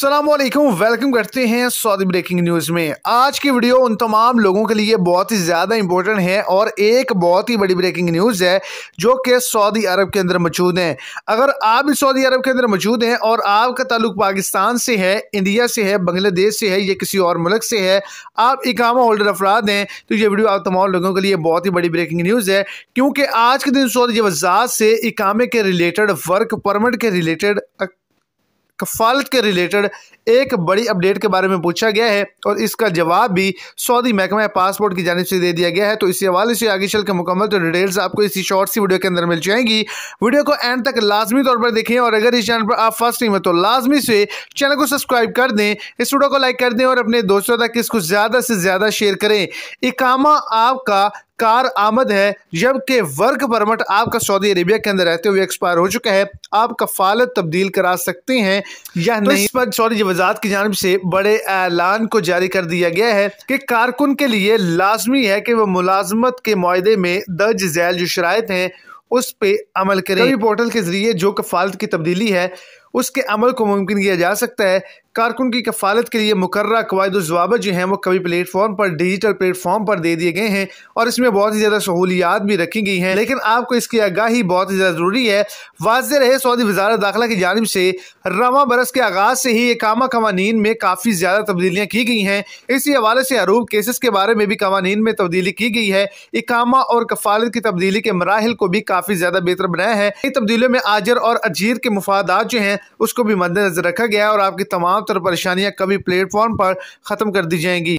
सलामकुम वेलकम करते हैं सऊदी ब्रेकिंग न्यूज़ में आज की वीडियो उन तमाम लोगों के लिए बहुत ही ज़्यादा इंपॉर्टेंट है और एक बहुत ही बड़ी ब्रेकिंग न्यूज़ है जो कि सऊदी अरब के अंदर मौजूद है अगर आप भी सऊदी अरब के अंदर मौजूद हैं और आपका ताल्लुक पाकिस्तान से है इंडिया से है बांग्लादेश से है या किसी और मुल्क से है आप इकामा होल्डर अफराद हैं तो ये वीडियो आप तमाम लोगों के लिए बहुत ही बड़ी ब्रेकिंग न्यूज़ है क्योंकि आज के दिन सऊदी वजात से इकामे के रिलेटेड वर्क परमिट के रिलेटेड कफालत के रिलेटेड एक बड़ी अपडेट के बारे में पूछा गया है और इसका जवाब भी सऊदी महकमा पासपोर्ट की जानब से दे दिया गया है तो इसी हवाले से आगे चल के मुकम्मल तो डिटेल्स आपको इसी शॉर्ट सी वीडियो के अंदर मिल जाएंगी वीडियो को एंड तक लाजमी तौर पर देखें और अगर इस चैनल पर आप फर्स्ट टाइम है तो लाजमी से चैनल को सब्सक्राइब कर दें इस वीडियो को लाइक कर दें और अपने दोस्तों तक इसको ज़्यादा से ज़्यादा शेयर करें इकामा आपका कार आमद है जबकि वर्क परमट आपका सऊदी अरेबिया के अंदर रहते हुए एक्सपायर हो चुका है आप कफालत तब्दील करा सकते हैं या तो नहीं इस पर सऊदी वजात की जानब से बड़े ऐलान को जारी कर दिया गया है कि कारकुन के लिए लाजमी है कि वह मुलाजमत के माहे में दर्ज जैल जो शराय हैं उस पर अमल करें पोर्टल के जरिए जो कफालत की तब्दीली है उसके अमल को मुमकिन किया जा सकता है कारकुन की कफालत के लिए कवायद जवाबत जो हैं वो कभी प्लेटफॉर्म पर डिजिटल प्लेटफॉर्म पर दे दिए गए हैं और इसमें बहुत ही ज़्यादा सहूलियात भी रखी गई हैं लेकिन आपको इसकी आगाही बहुत ही ज़्यादा ज़रूरी है वाज रहे सऊदी वजारत दाखिला की जानब से रवा बरस के आगाज़ से ही एकामा कवानीन में काफ़ी ज़्यादा तब्दीलियाँ की गई हैं इसी हवाले से अरूब केसेस के बारे में भी कवानीन में तब्दीली की गई है इकामा और कफालत की तब्दीली के मराहल को भी काफ़ी ज़्यादा बेहतर बनाया है इन तब्दीलियों में आजर और अजीर के मफादात जो हैं उसको भी मद्देनजर रखा गया और आपकी तमाम तरह परेशानियां कभी प्लेटफॉर्म पर ख़त्म कर दी जाएंगी